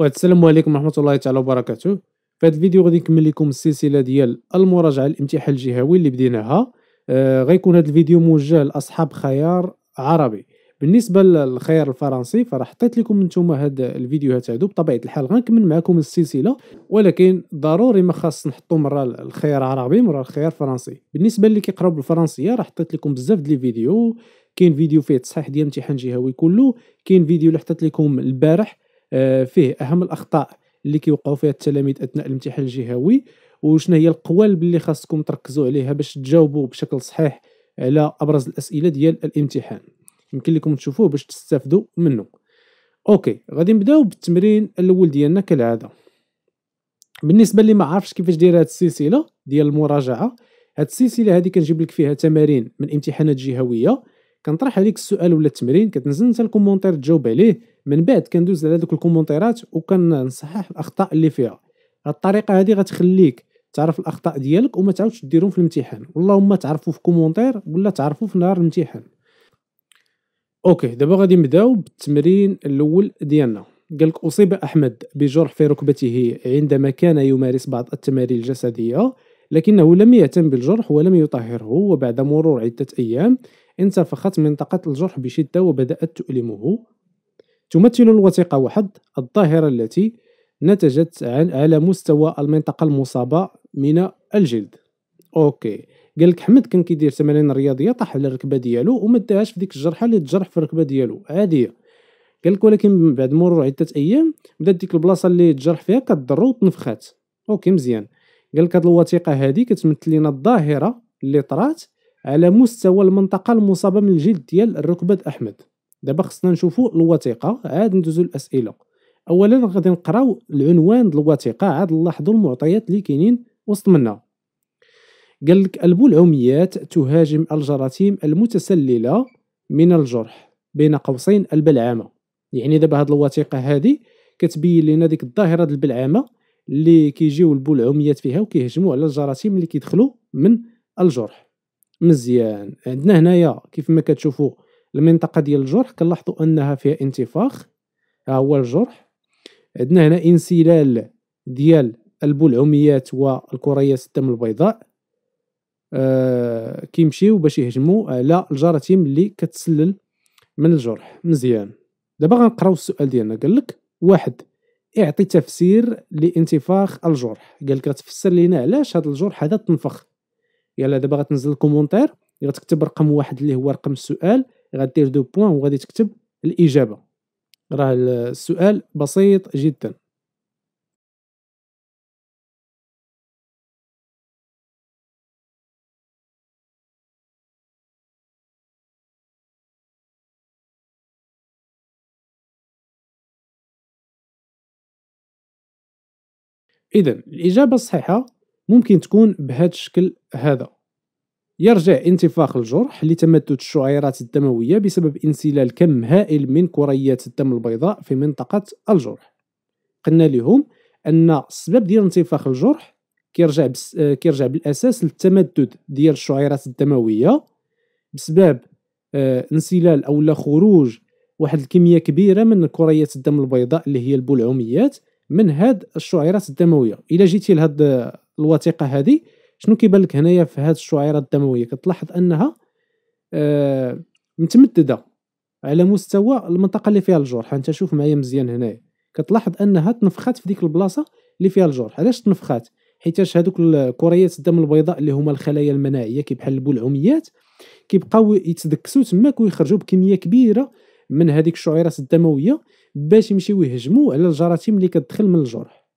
واحد السلام عليكم ورحمه الله تعالى وبركاته في هذا الفيديو غادي نكمل لكم السلسله ديال المراجعه الامتحان الجهوي اللي بديناها آه غيكون هذا الفيديو موجه لاصحاب خيار عربي بالنسبه للخيار الفرنسي فراح حطيت لكم نتوما هاد الفيديوهات هادو بطبيعه الحال غنكمل معكم السلسله ولكن ضروري ما خاص نحطوا مره الخيار العربي مره الخيار الفرنسي بالنسبه اللي كيقراو بالفرنسيه راه حطيت لكم بزاف ديال الفيديو كاين فيديو فيه التصحيح ديال الامتحان الجهوي كله كاين فيديو اللي حطيت لكم البارح آه، فيه اهم الاخطاء اللي كيوقعوا فيها التلاميذ اثناء الامتحان الجهوي وشنو هي القوالب اللي خاصكم تركزوا عليها باش تجاوبوا بشكل صحيح على ابرز الاسئله ديال الامتحان يمكن لكم تشوفوه باش تستافدوا منه اوكي غادي نبداو بالتمرين الاول ديالنا كالعاده بالنسبه اللي ما عارفش كيفاش داير هاد السلسله ديال المراجعه هاد السلسله هادي كنجيب لك فيها تمارين من امتحانات جهويه كنطرح عليك السؤال ولا التمرين كتنزل انت الكومونتير تجاوب عليه من بعد كندوز على دوك الكومونتيرات وكنصحح الاخطاء اللي فيها هاد الطريقه هذه غتخليك تعرف الاخطاء ديالك وما تعاودش ديرهم في الامتحان ما تعرفوا في كومونتير ولا تعرفوا في نهار الامتحان اوكي دابا غادي نبداو بالتمرين الاول ديالنا قالك اصيب احمد بجرح في ركبته عندما كان يمارس بعض التمارين الجسديه لكنه لم يهتم بالجرح ولم يطهره وبعد مرور عدة أيام انتفخت منطقة الجرح بشدة وبدأت تؤلمه تمثل الوثيقة واحد الظاهرة التي نتجت عن على مستوى المنطقة المصابة من الجلد اوكي قال لك حمد كان كيدير تمارين رياضيه طاح على الركبه ديالو وما في ديك الجرحه اللي تجرح في الركبه ديالو عاديه قال لك ولكن بعد مرور عده ايام بدات ديك البلاصه اللي تجرح فيها كتضر وتنفخات اوكي مزيان قال لك هاد الوثيقه هادي كتمثل لنا الظاهره اللي طرات على مستوى المنطقه المصابه من الجلد ديال الركبه احمد دابا خصنا نشوفو الوثيقه عاد ندوزو الاسئله اولا غادي نقراو العنوان ديال الوثيقه عاد نلاحظو المعطيات اللي كاينين وسط منا قالك البلعوميات العميات تهاجم الجراثيم المتسلله من الجرح بين قوسين البلعامه يعني دابا هاد الوثيقه هادي كتبين لنا ديك الظاهره ديال البلعامه اللي كيجيو البلعوميات فيها وكيهجموا على الجراثيم اللي كيدخلوا من الجرح مزيان عندنا هنايا كيف ما كتشوفوا المنطقه ديال الجرح كنلاحظوا انها فيها انتفاخ ها هو الجرح عندنا هنا انسلال ديال البلعوميات والكرياس الدم البيضاء آه كيمشيو باش يهجموا على الجراثيم اللي كتسلل من الجرح مزيان دابا غنقراو السؤال ديالنا قال لك واحد اعطي تفسير لانتفاخ الجرح قال لك تفسر لينا علاش هذا الجرح هذا تنفخ يلا دابا غتنزل الكومونتير غتكتب رقم واحد اللي هو رقم السؤال غدير دو بوان وغادي تكتب الاجابه راه السؤال بسيط جدا اذا الاجابه الصحيحه ممكن تكون بهذا الشكل هذا يرجع انتفاخ الجرح لتمدد الشعيرات الدموية بسبب انسلال كم هائل من كريات الدم البيضاء في منطقة الجرح قلنا لهم أن السبب ديال انتفاخ الجرح كيرجع بس... كيرجع بالأساس للتمدد ديال الشعيرات الدموية بسبب آه، انسلال أو خروج واحد الكمية كبيرة من كريات الدم البيضاء اللي هي البلعوميات من هاد الشعيرات الدموية إلا جيتي لهاد الوثيقه هذه شنو كيبان لك هنايا في هذه الشعيره الدمويه كتلاحظ انها آه، متمدده على مستوى المنطقه اللي فيها الجرح انت شوف معايا مزيان هنايا كتلاحظ انها تنفخات في ديك البلاصه اللي فيها الجرح علاش تنفخات حيتاش هذوك الكريات الدم البيضاء اللي هما الخلايا المناعيه كيبحال البلعوميات كيبقاو يتدكسوا تماك ويخرجوا بكميه كبيره من هذيك الشعيرات الدمويه باش يمشيو يهجموا على الجراثيم اللي كتدخل من الجرح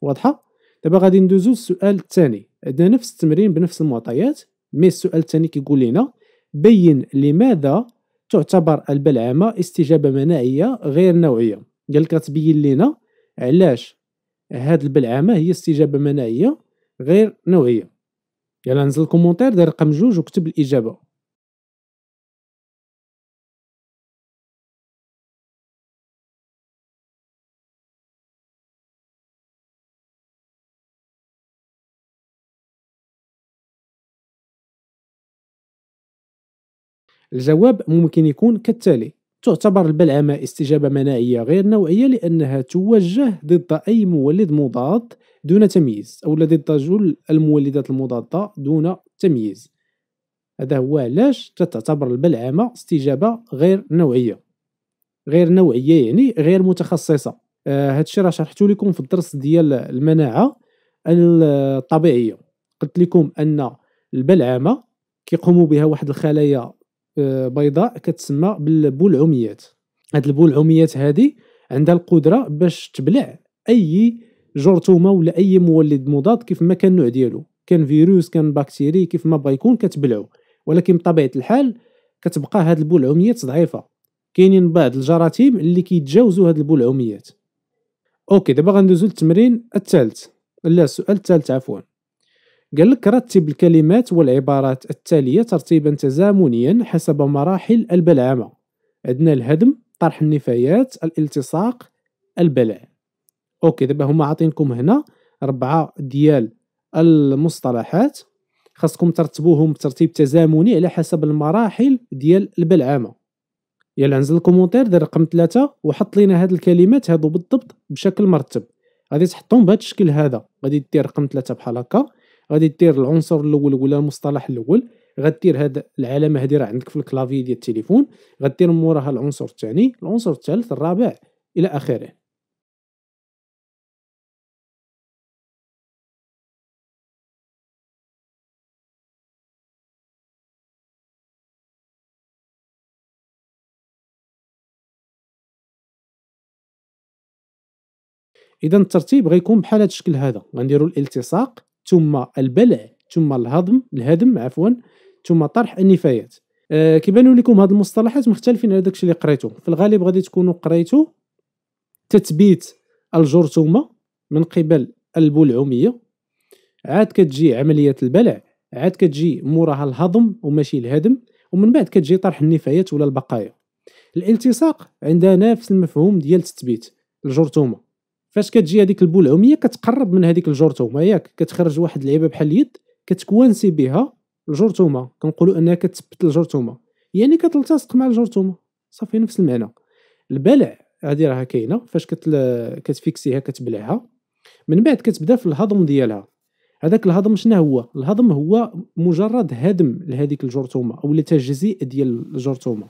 واضحه دابا غادي ندوزو للسؤال الثاني عندنا نفس التمرين بنفس المعطيات مي السؤال الثاني كيقول لنا بين لماذا تعتبر البلعمه استجابه مناعيه غير نوعيه قال لك غتبين لنا علاش هاد البلعمه هي استجابه مناعيه غير نوعيه يلا نزل الكومنتير دار رقم جوج وكتب الاجابه الجواب ممكن يكون كالتالي تعتبر البلعمة استجابة مناعية غير نوعية لأنها توجه ضد أي مولد مضاد دون تمييز أو ضد جل المولدات المضادة دون تمييز هذا هو علاش تعتبر البلعمة استجابة غير نوعية غير نوعية يعني غير متخصصة آه هادشي راه شرحتو لكم في الدرس ديال المناعة الطبيعية قلت لكم أن البلعمة كيقوموا بها واحد الخلايا آه، بيضاء كتسمى بالبول عميات هاد البول عميات هادي عندها القدره باش تبلع اي جرثومه ولا اي مولد مضاد كيف ما كان النوع ديالو كان فيروس كان بكتيري كيف ما بغى يكون كتبلعو ولكن بطبيعه الحال كتبقى هاد البول عميات ضعيفه كاينين بعض الجراثيم اللي كيتجاوزوا هاد البول عميات اوكي دابا غندوزو للتمرين الثالث لا السؤال الثالث عفوا قال لك رتب الكلمات والعبارات التالية ترتيبا تزامنيا حسب مراحل البلعمة عندنا الهدم طرح النفايات الالتصاق البلع اوكي دابا هما عاطينكم هنا ربعة ديال المصطلحات خاصكم ترتبوهم بترتيب تزامني على حسب المراحل ديال البلعمه يلا انزل الكومنتير دير رقم ثلاثة وحط لينا هاد الكلمات هادو بالضبط بشكل مرتب غادي تحطهم بهذا الشكل هذا غادي دير رقم ثلاثة بحال هكا غادي دير العنصر الاول ولا المصطلح الاول غدير هاد العلامه هادي راه عندك في الكلافي ديال التليفون غدير موراها العنصر الثاني العنصر الثالث الرابع الى اخره اذا الترتيب غيكون بحال هذا الشكل هذا غنديروا الالتصاق ثم البلع ثم الهضم الهدم عفوا ثم طرح النفايات أه كيبانوا لكم هاد المصطلحات مختلفين على داكشي اللي قريتو في الغالب غادي تكونوا قريتو تثبيت الجرثومه من قبل البلعوميه عاد كتجي عمليه البلع عاد كتجي موراها الهضم وماشي الهدم ومن بعد كتجي طرح النفايات ولا البقايا الالتصاق عندها نفس المفهوم ديال التثبيت الجرثومه فاش كتجي هذيك البولعوميه كتقرب من هذيك الجرثومه ياك كتخرج واحد اللعيبه بحال اليد كتكوانسي بها الجرثومه كنقولوا انها كتثبت الجرثومه يعني كتلتصق مع الجرثومه صافي نفس المعنى البلع هذه راه كاينه فاش كتل... كتفيكسيها كتبلعها من بعد كتبدا في الهضم ديالها هذاك الهضم شنو هو الهضم هو مجرد هدم لهذيك الجرثومه او تجزيء ديال الجرثومه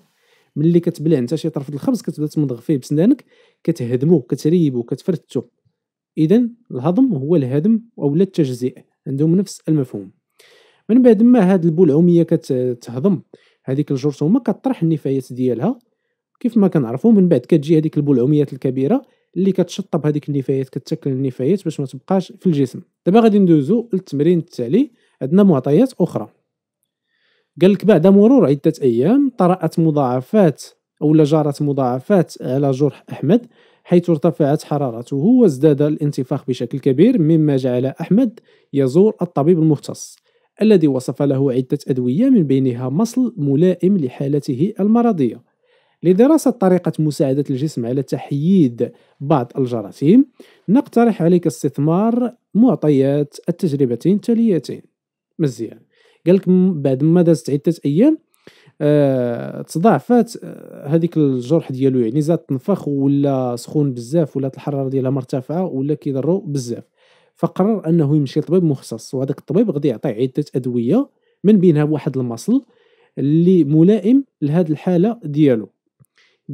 ملي كتبلع انت شي طرف الخبز كتبدا تمضغ فيه بسنانك كتهدمو كتريبو كتفرتو اذا الهضم هو الهدم او التجزئ عندهم نفس المفهوم من بعد ما هاد البلعوميه كتهضم هذيك الجرثومه كطرح النفايات ديالها كيف ما كنعرفوا من بعد كتجي هذيك البلعوميات الكبيره اللي كتشطب هذيك النفايات كتاكل النفايات باش ما تبقاش في الجسم دابا غادي ندوزو للتمرين التالي عندنا معطيات اخرى قال لك بعد مرور عده ايام طرات مضاعفات او جرت مضاعفات على جرح احمد حيث ارتفعت حرارته وازداد الانتفاخ بشكل كبير مما جعل احمد يزور الطبيب المختص الذي وصف له عده ادويه من بينها مصل ملائم لحالته المرضيه لدراسة طريقة مساعدة الجسم على تحييد بعض الجراثيم نقترح عليك استثمار معطيات التجربتين التاليتين مزيان قال لك بعد ما دازت عده ايام أه تضاعفات آه، هذيك الجرح ديالو يعني زاد تنفخ ولا سخون بزاف ولا الحراره ديالها مرتفعه ولا كيضرو بزاف فقرر انه يمشي لطبيب مختص وهذاك الطبيب غادي يعطيه عده ادويه من بينها واحد المصل اللي ملائم لهذه الحاله ديالو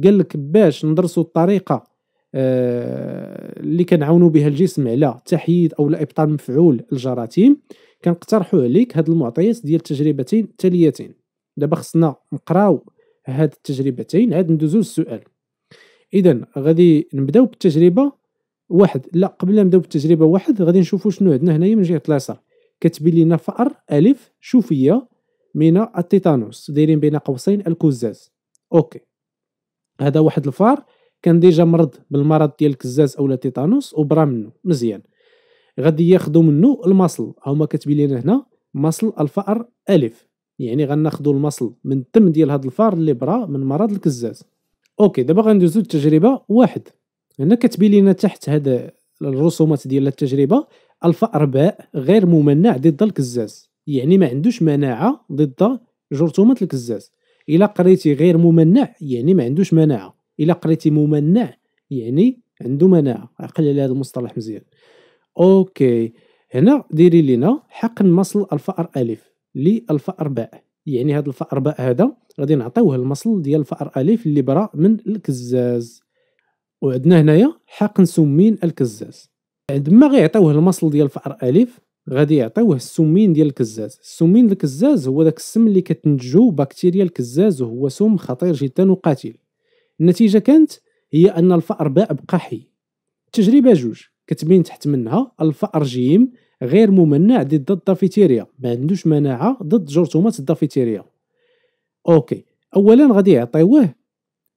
قال لك باش ندرسوا الطريقه آه، اللي كنعاونوا بها الجسم على تحييد او ابطال مفعول الجراثيم كنقترحوا عليك هاد المعطيات ديال التجربتين التاليتين دابا خصنا نقراو هاد التجربتين عاد ندوزو للسؤال اذا غادي نبداو بالتجربه واحد لا قبل نبداو بالتجربه واحد غادي نشوفوا شنو عندنا هنايا من جهه اليسار كتبين لنا فأر الف شوفيه من التيتانوس دايرين بين قوسين الكوزاز اوكي هذا واحد الفار كان ديجا مرض بالمرض ديال الكزاز اولا تيتانوس وبرا منه مزيان غادي ياخذوا منه المصل هما كاتبين لنا هنا مصل الفأر الف يعني غناخذوا المصل من الدم ديال هذا الفار اللي برا من مرض الكزاز اوكي دابا غندوزو التجربه واحد هنا كتبين لنا تحت هذا الرسومات ديال التجربه الفأر باء غير ممنع ضد الكزاز يعني ما عندوش مناعه ضد جرثومه الكزاز الا قريتي غير ممنع يعني ما عندوش مناعه الا قريتي ممنع يعني عنده مناعه عقل على هذا المصطلح مزيان اوكي هنا ديري لينا حقن مصل الفأر الف للفأر باء يعني هذا الفأر باء هذا غادي نعطيوه المصل ديال الفأر الف اللي برا من الكزاز وعندنا هنايا حقن سمين الكزاز عندما غيعطيوه المصل ديال الفأر الف غادي يعطيوه السمين ديال الكزاز السمين الكزاز هو داك السم اللي كتنتجو بكتيريا الكزاز وهو سم خطير جدا وقاتل النتيجه كانت هي ان الفأر باء بقى حي تجربه جوج كتبين تحت منها الفأر جيم غير ممنع ضد الدافيتيريا ما عندوش مناعه ضد جرثومه الدافيتيريا اوكي اولا غادي يعطيوه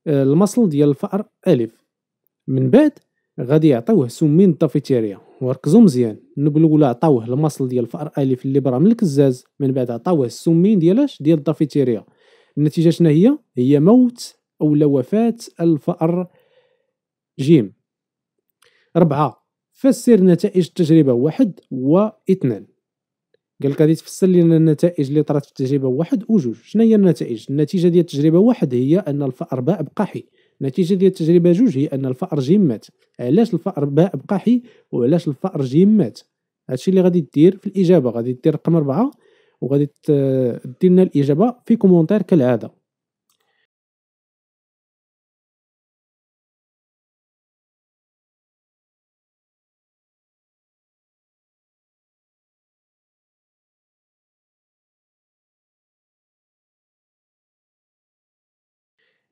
آه، المصل ديال الفأر الف من بعد غادي يعطيوه سمين الدافيتيريا وركزوا مزيان الاولى عطاوه المصل ديال الفأر الف اللي برا من الكزاز من بعد عطاوه السمين ديالاش ديال الدافيتيريا النتيجه شنو هي هي موت أو وفاة الفأر جيم ربعة فسر نتائج التجربة واحد اثنان قال لك غادي تفسر لنا النتائج اللي طرات في التجربة واحد وجوج شنو هي النتائج النتيجة ديال التجربة واحد هي أن الفأر باء بقى حي النتيجة ديال التجربة جوج هي أن الفأر جيم مات علاش الفأر باء بقى حي وعلاش الفأر جيم مات هادشي اللي غادي دير في الإجابة غادي دير رقم أربعة وغادي تدير لنا الإجابة في كومونتير كالعادة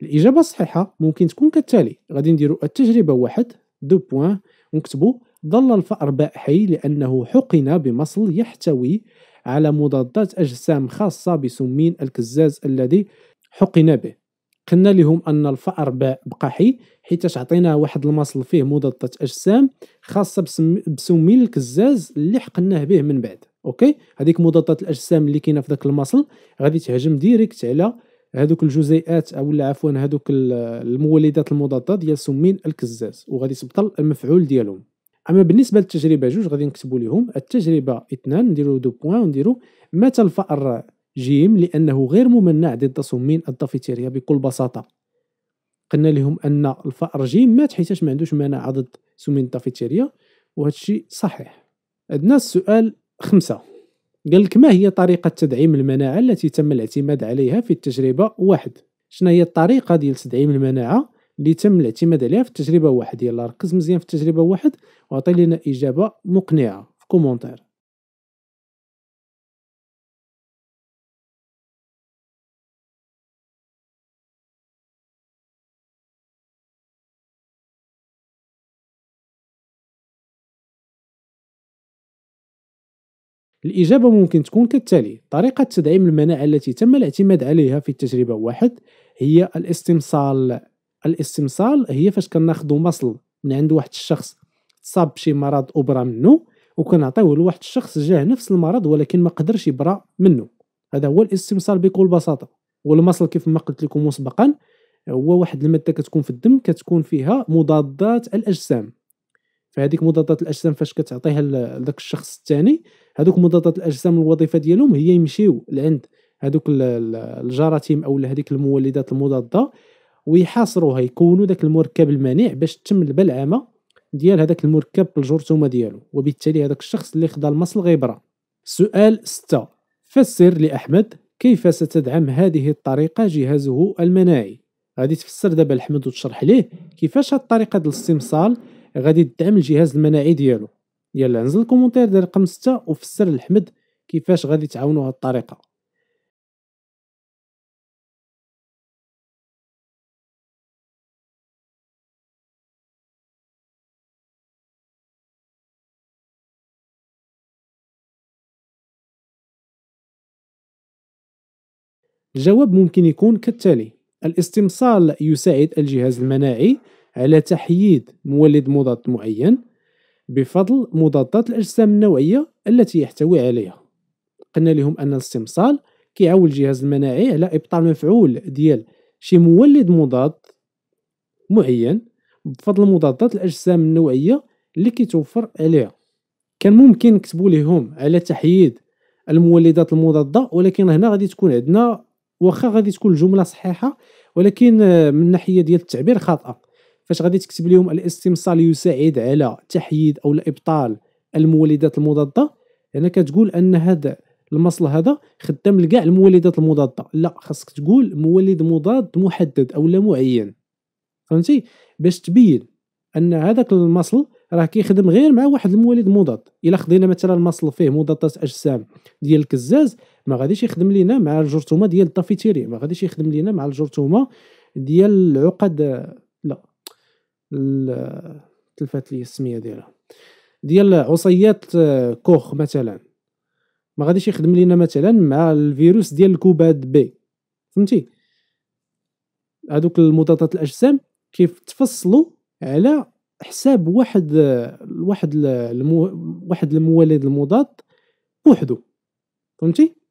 الاجابه الصحيحه ممكن تكون كالتالي غادي نديرو التجربه واحد دو بوين ونكتبو ظل الفأر حي لأنه حقن بمصل يحتوي على مضادات أجسام خاصة بسمين الكزاز الذي حقن به قلنا لهم أن الفأر باء بقى حي حيت عطيناه واحد المصل فيه مضادات أجسام خاصة بسمين الكزاز اللي حقناه به من بعد أوكي هذيك مضادات الأجسام اللي كاينه في ذاك المصل غادي تهجم ديريكت على هذوك الجزيئات او عفوا هذوك المولدات المضاده ديال سمين الكزاز وغادي تبطل المفعول ديالهم اما بالنسبه للتجربه جوج غادي نكتبوا لهم التجربه اثنان نديروا دو بوان ونديروا مات الفأر جيم لانه غير ممنع ضد سمين الدافيتيريا بكل بساطه قلنا لهم ان الفأر جيم مات حيتاش ما عندوش مناعه ضد سمين الدافيتيريا وهذا الشيء صحيح عندنا السؤال خمسة قال لك ما هي طريقة تدعيم المناعة التي تم الاعتماد عليها في التجربة واحد شنو هي الطريقة ديال تدعيم المناعة اللي تم الاعتماد عليها في التجربة واحد يلا ركز مزيان في التجربة واحد وعطي لنا إجابة مقنعة في كومونتير الإجابة ممكن تكون كالتالي طريقة تدعيم المناعة التي تم الاعتماد عليها في التجربة واحد هي الاستمصال الاستمصال هي فاش كناخدو مصل من عند واحد الشخص تصاب بشي مرض أبرى منه وكنعطيوه لواحد الشخص جاه نفس المرض ولكن ما قدرش يبرا منه هذا هو الاستمصال بكل بساطة والمصل كيف ما قلت لكم مسبقا هو واحد المادة كتكون في الدم كتكون فيها مضادات الأجسام فهذيك مضادات الاجسام فاش كتعطيها لذاك الشخص الثاني هذوك مضادات الاجسام الوظيفه ديالهم هي يمشيو لعند هذوك الجراثيم او هذيك المولدات المضاده ويحاصروها يكونوا ذاك المركب المنيع باش تتم البلعمه ديال هذاك المركب بالجرثومه ديالو وبالتالي هذاك الشخص اللي خدا المصل غيبرى سؤال 6 فسر لاحمد كيف ستدعم هذه الطريقه جهازه المناعي غادي تفسر دابا لأحمد وتشرح ليه كيفاش هاد الطريقه ديال الاستمصال غادي تدعم الجهاز المناعي ديالو يلا نزل الكومونتير ديال رقم 6 وفسر لحمد كيفاش غادي تعاونوا هاد الطريقه الجواب ممكن يكون كالتالي الاستمصال يساعد الجهاز المناعي على تحييد مولد مضاد معين بفضل مضادات الأجسام النوعية التي يحتوي عليها قلنا لهم أن الاستمصال كيعاون الجهاز المناعي على إبطال مفعول ديال شي مولد مضاد معين بفضل مضادات الأجسام النوعية اللي كيتوفر عليها كان ممكن نكتبوا لهم على تحييد المولدات المضاده ولكن هنا غادي تكون عندنا واخا غادي تكون الجمله صحيحه ولكن من ناحيه ديال التعبير خاطئه فاش غادي تكتب لهم الاستمصال يساعد على تحييد او ابطال المولدات المضاده هنا يعني كتقول ان هذا المصل هذا خدام لكاع المولدات المضاده لا خاصك تقول مولد مضاد محدد او لا معين فهمتي باش تبين ان هذاك المصل راه كيخدم غير مع واحد المولد مضاد الا خدينا مثلا المصل فيه مضادات اجسام ديال الكزاز ما غاديش يخدم لينا مع الجرثومه ديال الطافيتيري ما غاديش يخدم لينا مع الجرثومه ديال العقد تلفات لي السميه ديالها ديال عصيات آه، كوخ مثلا ما غاديش يخدم لينا مثلا مع الفيروس ديال الكوباد بي فهمتي هذوك المضادات الاجسام كيف تفصلوا على حساب واحد آه، واحد المو واحد المولد المضاد بوحدو فهمتي